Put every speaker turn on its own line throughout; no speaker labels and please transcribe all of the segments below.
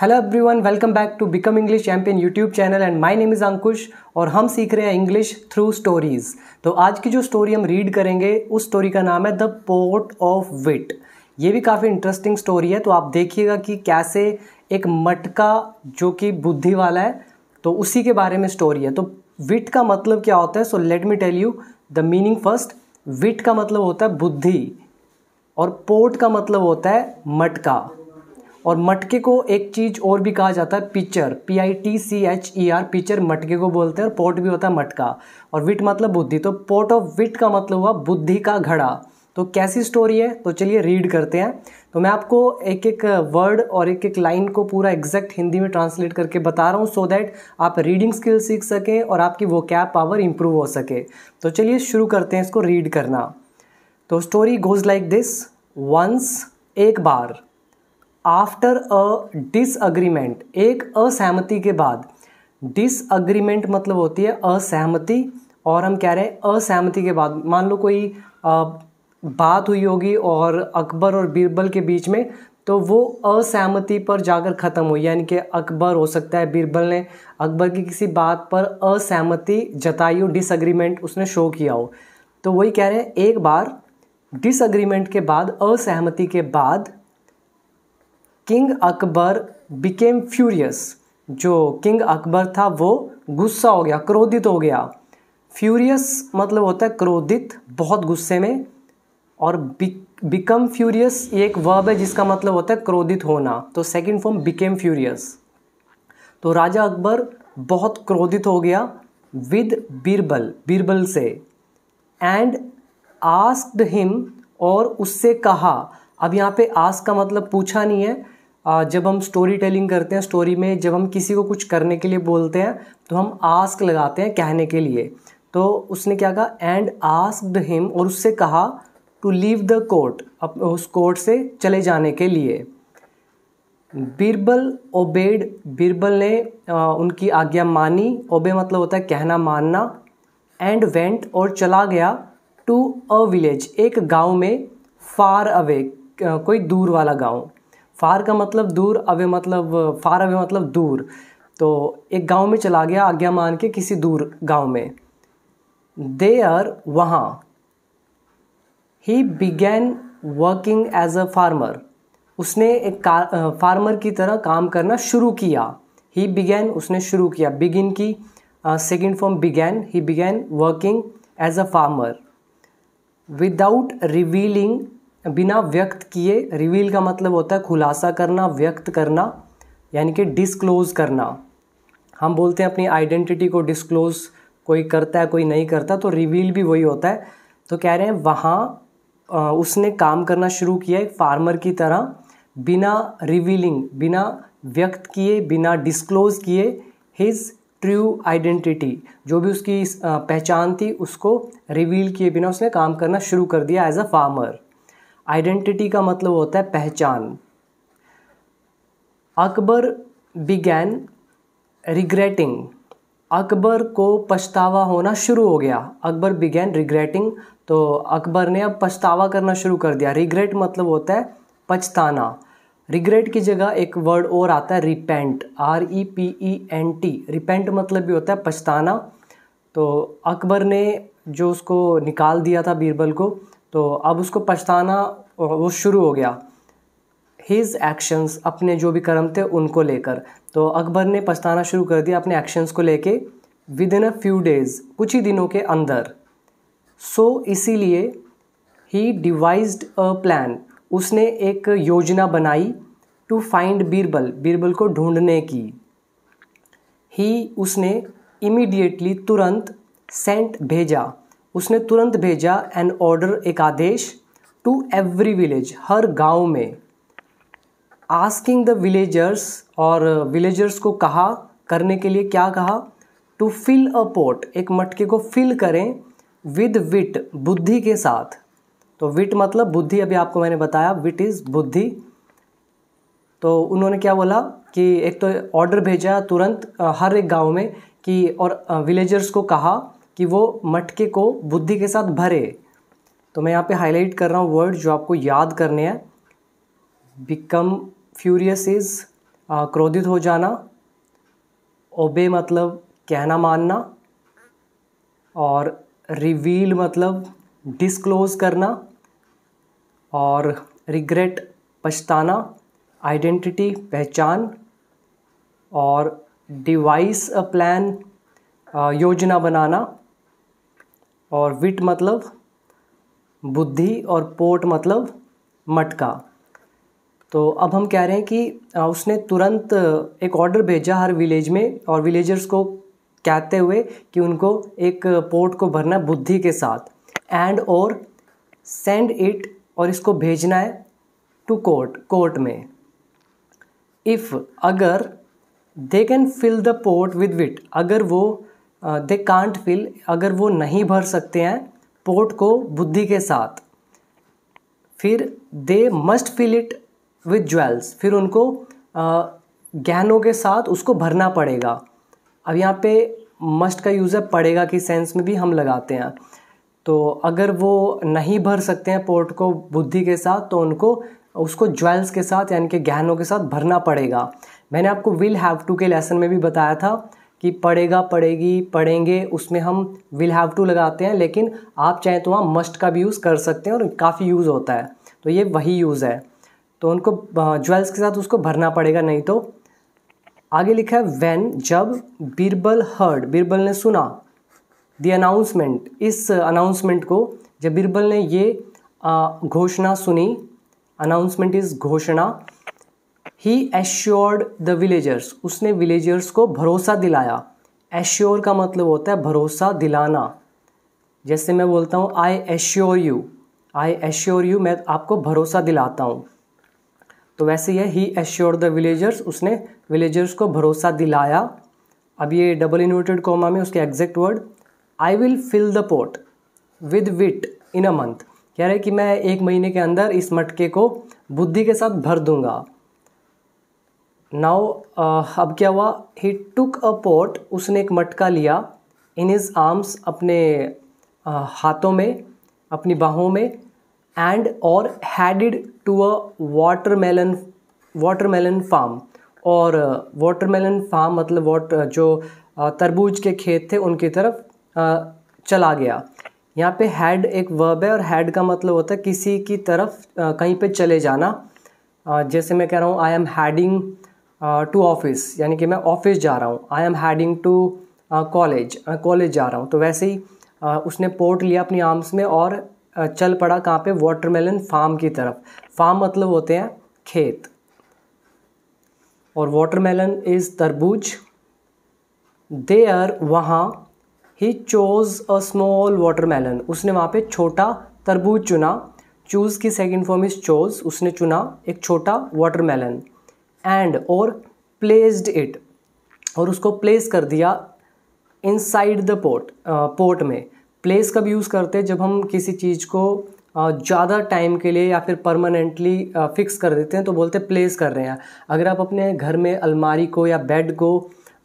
hello everyone welcome back to become English champion YouTube channel and my name is Ankush और हम सीख रहे हैं इंग्लिश थ्रू स्टोरीज़ तो आज की जो स्टोरी हम रीड करेंगे उस स्टोरी का नाम है द पोर्ट ऑफ विट ये भी काफ़ी इंटरेस्टिंग स्टोरी है तो आप देखिएगा कि कैसे एक मटका जो कि बुद्धि वाला है तो उसी के बारे में स्टोरी है तो विट का मतलब क्या होता है so let me tell you the meaning first wit का मतलब होता है बुद्धि और पोर्ट का मतलब होता है मटका और मटके को एक चीज़ और भी कहा जाता है pitcher P I T C H E R pitcher मटके को बोलते हैं और पोर्ट भी होता है मटका और विट मतलब बुद्धि तो पोर्ट ऑफ विट का मतलब हुआ बुद्धि का घड़ा तो कैसी स्टोरी है तो चलिए रीड करते हैं तो मैं आपको एक एक वर्ड और एक एक लाइन को पूरा एग्जैक्ट हिंदी में ट्रांसलेट करके बता रहा हूँ सो दैट आप रीडिंग स्किल सीख सकें और आपकी वो कैप पावर इम्प्रूव हो सके तो चलिए शुरू करते हैं इसको रीड करना तो story goes like this once एक बार आफ्टर अ डिसअग्रीमेंट एक असहमति के बाद डिसअग्रीमेंट मतलब होती है असहमति और हम कह रहे हैं असहमति के बाद मान लो कोई आ, बात हुई होगी और अकबर और बीरबल के बीच में तो वो असहमति पर जाकर ख़त्म हुई यानी कि अकबर हो सकता है बीरबल ने अकबर की किसी बात पर असहमति जताई हो डिसअग्रीमेंट उसने शो किया हो तो वही कह रहे हैं एक बार डिसअग्रीमेंट के बाद असहमति के बाद किंग अकबर बिकेम फ्यूरियस जो किंग अकबर था वो गुस्सा हो गया क्रोधित हो गया फ्यूरियस मतलब होता है क्रोधित बहुत गुस्से में और बिकम फ्यूरियस ये एक वर्ब है जिसका मतलब होता है क्रोधित होना तो सेकंड फॉर्म बिकेम फ्यूरियस तो राजा अकबर बहुत क्रोधित हो गया विद बीरबल बीरबल से एंड आस्क्ड हिम और उससे कहा अब यहाँ पे आस्क का मतलब पूछा नहीं है जब हम स्टोरी टेलिंग करते हैं स्टोरी में जब हम किसी को कुछ करने के लिए बोलते हैं तो हम आस्क लगाते हैं कहने के लिए तो उसने क्या कहा एंड आस्कड हिम और उससे कहा टू लीव द कोर्ट अब उस कोर्ट से चले जाने के लिए बीरबल ओबेड बीरबल ने आ, उनकी आज्ञा मानी ओबे मतलब होता है कहना मानना एंड वेंट और चला गया टू अ विलेज एक गांव में फार अवे कोई दूर वाला गांव फार का मतलब दूर अवे मतलब फार अवे मतलब दूर तो एक गांव में चला गया आज्ञा मान के किसी दूर गांव में दे आर वहाँ ही began working as a farmer उसने एक फार्मर की तरह काम करना शुरू किया ही बिगैन उसने शुरू किया बिगिन की सेकेंड फॉर्म बिगैन ही began working as a farmer without revealing बिना व्यक्त किए रिवील का मतलब होता है खुलासा करना व्यक्त करना यानी कि डिस्क्लोज़ करना हम बोलते हैं अपनी आइडेंटिटी को डिस्क्लोज़ कोई करता है कोई नहीं करता तो रिवील भी वही होता है तो कह रहे हैं वहाँ उसने काम करना शुरू किया एक फार्मर की तरह बिना रिवीलिंग बिना व्यक्त किए बिना डिस्क्लोज़ किए हिज ट्रू आइडेंटिटी जो भी उसकी पहचान थी उसको रिवील किए बिना उसने काम करना शुरू कर दिया एज अ फार्मर आइडेंटिटी का मतलब होता है पहचान अकबर बिगैन रिग्रेटिंग अकबर को पछतावा होना शुरू हो गया अकबर बिगैन रिग्रेटिंग तो अकबर ने अब पछतावा करना शुरू कर दिया रिग्रेट मतलब होता है पछताना रिग्रेट की जगह एक वर्ड और आता है repent R E P E N T repent मतलब भी होता है पछताना तो अकबर ने जो उसको निकाल दिया था बीरबल को तो अब उसको पछताना वो शुरू हो गया हिज एक्शंस अपने जो भी कर्म थे उनको लेकर तो अकबर ने पछताना शुरू कर दिया अपने एक्शंस को लेके within a few days कुछ ही दिनों के अंदर सो so, इसीलिए ही डिवाइज्ड अ प्लान उसने एक योजना बनाई टू फाइंड बीरबल बीरबल को ढूंढने की ही उसने इमीडिएटली तुरंत सेंट भेजा उसने तुरंत भेजा एन ऑर्डर एक आदेश टू एवरी विलेज हर गांव में आस्किंग द विलेजर्स और विलेजर्स को कहा करने के लिए क्या कहा टू फिल अ पोर्ट एक मटके को फिल करें विद विट बुद्धि के साथ तो विट मतलब बुद्धि अभी आपको मैंने बताया विट इज़ बुद्धि तो उन्होंने क्या बोला कि एक तो ऑर्डर भेजा तुरंत हर एक गांव में कि और विलेजर्स को कहा कि वो मटके को बुद्धि के साथ भरे तो मैं यहाँ पे हाईलाइट कर रहा हूँ वर्ड जो आपको याद करने हैं बिकम फ्यूरियस इज क्रोधित हो जाना ओबे मतलब कहना मानना और रिवील मतलब डिस्क्लोज करना और रिग्रेट पछताना आइडेंटिटी पहचान और डिवाइस अ प्लान योजना बनाना और विट मतलब बुद्धि और पोट मतलब मटका तो अब हम कह रहे हैं कि उसने तुरंत एक ऑर्डर भेजा हर विलेज में और विलेजर्स को कहते हुए कि उनको एक पोर्ट को भरना बुद्धि के साथ एंड और सेंड इट और इसको भेजना है टू कोर्ट कोर्ट में इफ़ अगर they can fill the pot with wit अगर वो दे कांट फिल अगर वो नहीं भर सकते हैं पोर्ट को बुद्धि के साथ फिर they must fill it with jewels फिर उनको गहनों uh, के साथ उसको भरना पड़ेगा अब यहाँ पे मस्ट का यूज़ है पड़ेगा कि सेंस में भी हम लगाते हैं तो अगर वो नहीं भर सकते हैं पोर्ट को बुद्धि के साथ तो उनको उसको ज्वेल्स के साथ यानी कि गहनों के साथ भरना पड़ेगा मैंने आपको विल हैव टू के लेसन में भी बताया था कि पढ़ेगा पढ़ेगी पढ़ेंगे उसमें हम विल हैव टू लगाते हैं लेकिन आप चाहें तो वहाँ मस्ट का भी यूज़ कर सकते हैं और काफ़ी यूज़ होता है तो ये वही यूज़ है तो उनको ज्वेल्स के साथ उसको भरना पड़ेगा नहीं तो आगे लिखा है वैन जब बीरबल हर्ड बीरबल ने सुना द अनाउंसमेंट इस अनाउंसमेंट को जब बीरबल ने ये घोषणा सुनी अनाउंसमेंट इज़ घोषणा ही एश्योर्ड द विलेजर्स उसने विलेजर्स को भरोसा दिलाया एश्योर का मतलब होता है भरोसा दिलाना जैसे मैं बोलता हूँ I assure you I assure you मैं आपको भरोसा दिलाता हूँ तो वैसे ही ही एश्योर द विलेजर्स उसने विलेजर्स को भरोसा दिलाया अब ये डबल इन्वर्टेड कोमा में उसके exact word I will fill the pot with wit in a month कह रहे कि मैं एक महीने के अंदर इस मटके को बुद्धि के साथ भर दूंगा नाउ uh, अब क्या हुआ ही टुक अ पोट उसने एक मटका लिया इन हिज आर्म्स अपने uh, हाथों में अपनी बाहों में एंड और headed to a watermelon watermelon farm और वाटर मेलन फार्म मतलब वाट uh, जो uh, तरबूज के खेत थे उनकी तरफ चला गया यहाँ पे हैड एक वर्ब है और हैड का मतलब होता है किसी की तरफ कहीं पे चले जाना जैसे मैं कह रहा हूँ I am heading to office यानी कि मैं ऑफिस जा रहा हूँ I am heading to college college जा रहा हूँ तो वैसे ही uh, उसने पोर्ट लिया अपनी आर्म्स में और uh, चल पड़ा कहाँ पे वाटरमेलन फार्म की तरफ फार्म मतलब होते हैं खेत और वाटरमेलन इज़ तरबूज देयर वहाँ he chose a small watermelon उसने वहाँ पे छोटा तरबूज चुना चूज़ की सेकेंड फॉर्म इज़ चोज़ उसने चुना एक छोटा वाटरमेलन एंड और प्लेस्ड इट और उसको प्लेस कर दिया inside the pot pot में प्लेस कब यूज़ करते जब हम किसी चीज़ को ज़्यादा टाइम के लिए या फिर परमानेंटली फिक्स कर देते हैं तो बोलते हैं प्लेस कर रहे हैं अगर आप अपने घर में अलमारी को या बेड को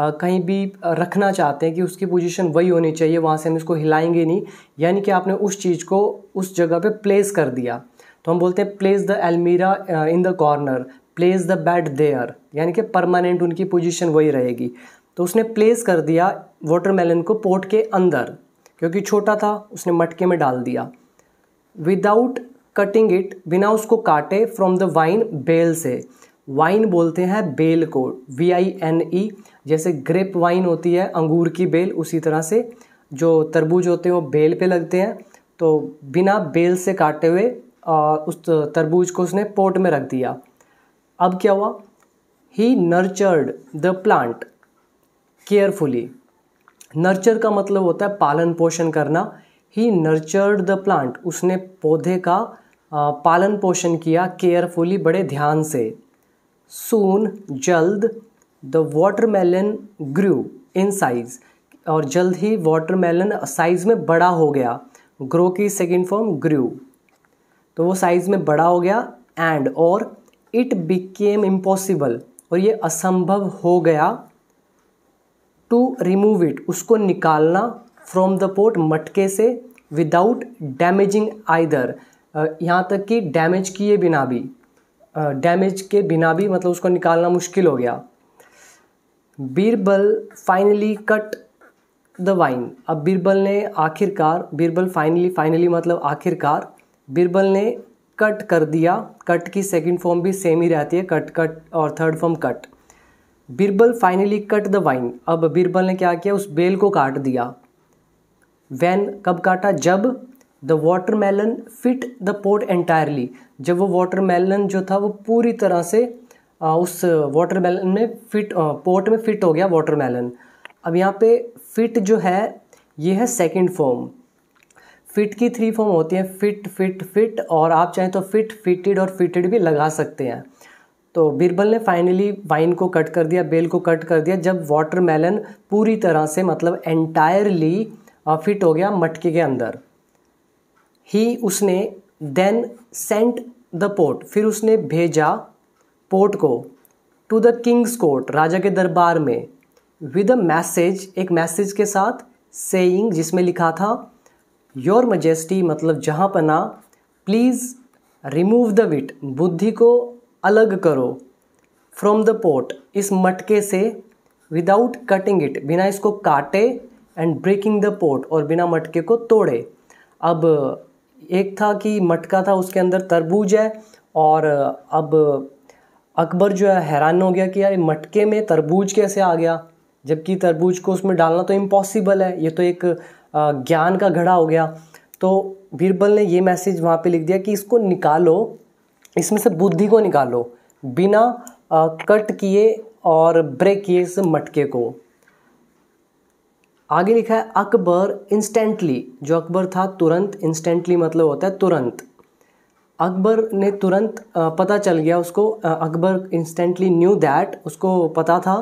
कहीं भी रखना चाहते हैं कि उसकी पोजीशन वही होनी चाहिए वहाँ से हम इसको हिलाएंगे नहीं यानी कि आपने उस चीज़ को उस जगह पे प्लेस कर दिया तो हम बोलते हैं place the almirah in the corner place the bat there यानी कि परमानेंट उनकी पोजीशन वही रहेगी तो उसने प्लेस कर दिया वाटरमेलन को पोर्ट के अंदर क्योंकि छोटा था उसने मटके में डाल दिया विदाउट कटिंग इट बिना उसको काटे फ्रॉम द वाइन बेल से वाइन बोलते हैं बेल को वी आई एन ई जैसे ग्रेप वाइन होती है अंगूर की बेल उसी तरह से जो तरबूज होते हैं वो बेल पे लगते हैं तो बिना बेल से काटे हुए उस तरबूज को उसने पोर्ट में रख दिया अब क्या हुआ he nurtured the plant carefully nurture का मतलब होता है पालन पोषण करना ही नर्चर्ड द प्लांट उसने पौधे का पालन पोषण किया केयरफुली बड़े ध्यान से सून जल्द the watermelon grew in size और जल्द ही वाटरमेलन साइज़ में बड़ा हो गया ग्रो की सेकेंड फॉर्म ग्रू तो वो साइज़ में बड़ा हो गया एंड और इट बिकेम इम्पॉसिबल और ये असंभव हो गया टू रिमूव इट उसको निकालना फ्रॉम द पोर्ट मटके से विदाउट डैमेजिंग आइदर यहाँ तक कि डैमेज किए बिना भी डैमेज के बिना भी मतलब उसको निकालना मुश्किल हो गया Birbal finally cut the vine अब बीरबल ने आखिरकार बीरबल फाइनली फाइनली मतलब आखिरकार बीरबल ने कट कर दिया कट की सेकेंड फॉर्म भी सेम ही रहती है कट कट और third form cut Birbal finally cut the vine अब बीरबल ने क्या किया उस बेल को काट दिया वैन कब काटा जब the watermelon fit the pot entirely जब वो वाटर मेलन जो था वो पूरी तरह से उस वाटर मेलन में फिट पोर्ट पोट में फिट हो गया वाटर मेलन अब यहाँ पे फिट जो है ये है सेकेंड फॉर्म फिट की थ्री फॉर्म होती है फिट फिट फिट और आप चाहें तो फिट फिटेड और फिटेड भी लगा सकते हैं तो बीरबल ने फाइनली वाइन को कट कर दिया बेल को कट कर दिया जब वाटरमेलन पूरी तरह से मतलब एंटायरली फिट हो गया मटके के अंदर ही उसने देन सेंट द पोर्ट फिर उसने भेजा पोर्ट को टू द किंग्स कोर्ट राजा के दरबार में विद अ मैसेज एक मैसेज के साथ सेइंग जिसमें लिखा था योर मजेस्टी मतलब जहाँ पना प्लीज़ रिमूव द विट बुद्धि को अलग करो फ्रॉम द पोट इस मटके से विदाउट कटिंग इट बिना इसको काटे एंड ब्रेकिंग द पोट और बिना मटके को तोड़े अब एक था कि मटका था उसके अंदर तरबूज है और अब अकबर जो है हैरान हो गया कि यार मटके में तरबूज कैसे आ गया जबकि तरबूज को उसमें डालना तो इम्पॉसिबल है ये तो एक ज्ञान का घड़ा हो गया तो बीरबल ने ये मैसेज वहाँ पे लिख दिया कि इसको निकालो इसमें से बुद्धि को निकालो बिना आ, कट किए और ब्रेक किए इस मटके को आगे लिखा है अकबर इंस्टेंटली जो अकबर था तुरंत इंस्टेंटली मतलब होता है तुरंत अकबर ने तुरंत पता चल गया उसको अकबर इंस्टेंटली न्यू दैट उसको पता था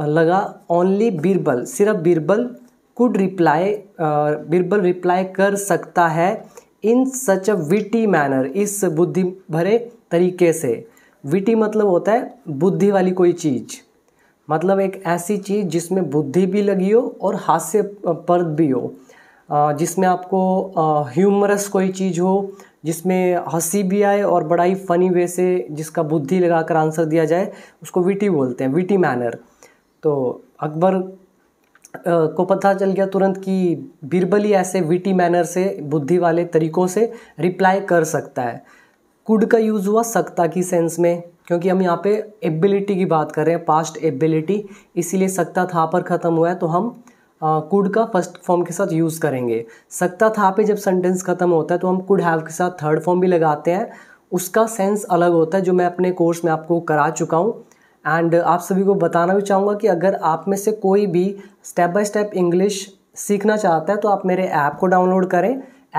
लगा ओनली बीरबल सिर्फ Birbal could reply Birbal reply कर सकता है इन सच अ विटी मैनर इस बुद्धि भरे तरीके से विटी मतलब होता है बुद्धि वाली कोई चीज़ मतलब एक ऐसी चीज़ जिसमें बुद्धि भी लगी हो और हास्य पर्द भी हो जिसमें आपको ह्यूमरस कोई चीज़ हो जिसमें हंसी भी आए और बड़ा ही फनी वे से जिसका बुद्धि लगाकर आंसर दिया जाए उसको विटी बोलते हैं विटी मैनर तो अकबर को पता चल गया तुरंत कि बिरबल ही ऐसे विटी मैनर से बुद्धि वाले तरीकों से रिप्लाई कर सकता है कुड का यूज़ हुआ सकता की सेंस में क्योंकि हम यहाँ पे एबिलिटी की बात कर रहे हैं पास्ट एबिलिटी इसीलिए सकता था पर ख़त्म हुआ है तो हम कुड का फर्स्ट फॉर्म के साथ यूज़ करेंगे सकता था पे जब सेंटेंस ख़त्म होता है तो हम कुड हैव के साथ थर्ड फॉर्म भी लगाते हैं उसका सेंस अलग होता है जो मैं अपने कोर्स में आपको करा चुका हूँ एंड uh, आप सभी को बताना भी चाहूँगा कि अगर आप में से कोई भी स्टेप बाय स्टेप इंग्लिश सीखना चाहता है तो आप मेरे ऐप को डाउनलोड करें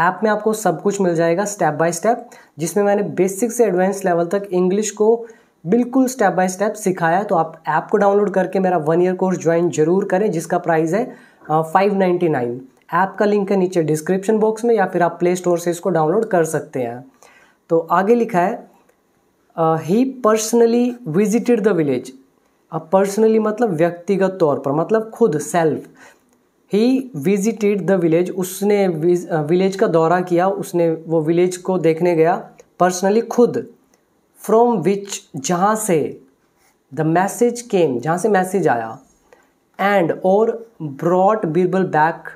ऐप में आपको सब कुछ मिल जाएगा स्टेप बाय स्टेप जिसमें मैंने बेसिक से एडवांस लेवल तक इंग्लिश को बिल्कुल स्टेप बाय स्टेप सिखाया है तो आप ऐप को डाउनलोड करके मेरा वन ईयर कोर्स ज्वाइन जरूर करें जिसका प्राइस है फाइव नाइन्टी नाइन ऐप का लिंक है नीचे डिस्क्रिप्शन बॉक्स में या फिर आप प्ले स्टोर से इसको डाउनलोड कर सकते हैं तो आगे लिखा है he personally visited the village अब पर्सनली मतलब व्यक्तिगत तौर पर मतलब खुद self he visited the village उसने विलेज का दौरा किया उसने वो विलेज को देखने गया पर्सनली खुद फ्रॉम विच जहाँ से द मैसेज केम जहाँ से मैसेज आया एंड और brought Birbal back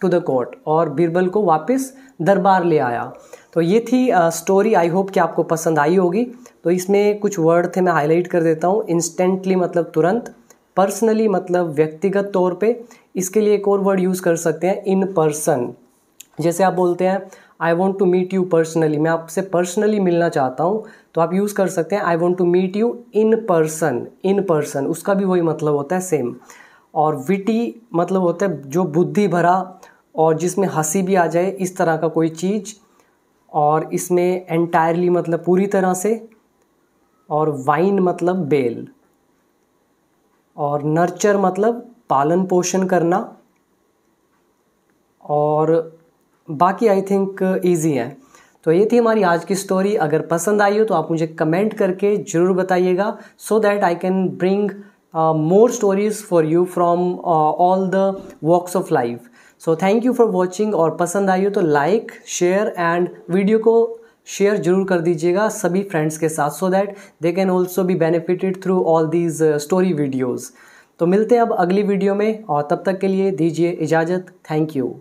to the court और बीरबल को वापस दरबार ले आया तो ये थी स्टोरी आई होप कि आपको पसंद आई होगी तो इसमें कुछ वर्ड थे मैं हाईलाइट कर देता हूँ इंस्टेंटली मतलब तुरंत पर्सनली मतलब व्यक्तिगत तौर पे इसके लिए एक और वर्ड यूज़ कर सकते हैं इन पर्सन जैसे आप बोलते हैं I want to meet you personally मैं आपसे पर्सनली मिलना चाहता हूँ तो आप यूज़ कर सकते हैं I want to meet you in person in person उसका भी वही मतलब होता है सेम और विटी मतलब होता है जो बुद्धि भरा और जिसमें हंसी भी आ जाए इस तरह का कोई चीज़ और इसमें एंटायरली मतलब पूरी तरह से और वाइन मतलब बेल और नर्चर मतलब पालन पोषण करना और बाकी आई थिंक ईजी है तो ये थी हमारी आज की स्टोरी अगर पसंद आई हो तो आप मुझे कमेंट करके ज़रूर बताइएगा so that I can bring more stories for you from all the walks of life so thank you for watching और पसंद आई हो तो लाइक शेयर एंड वीडियो को शेयर जरूर कर दीजिएगा सभी फ्रेंड्स के साथ so that they can also be benefited through all these story videos तो मिलते हैं अब अगली वीडियो में और तब तक के लिए दीजिए इजाज़त थैंक यू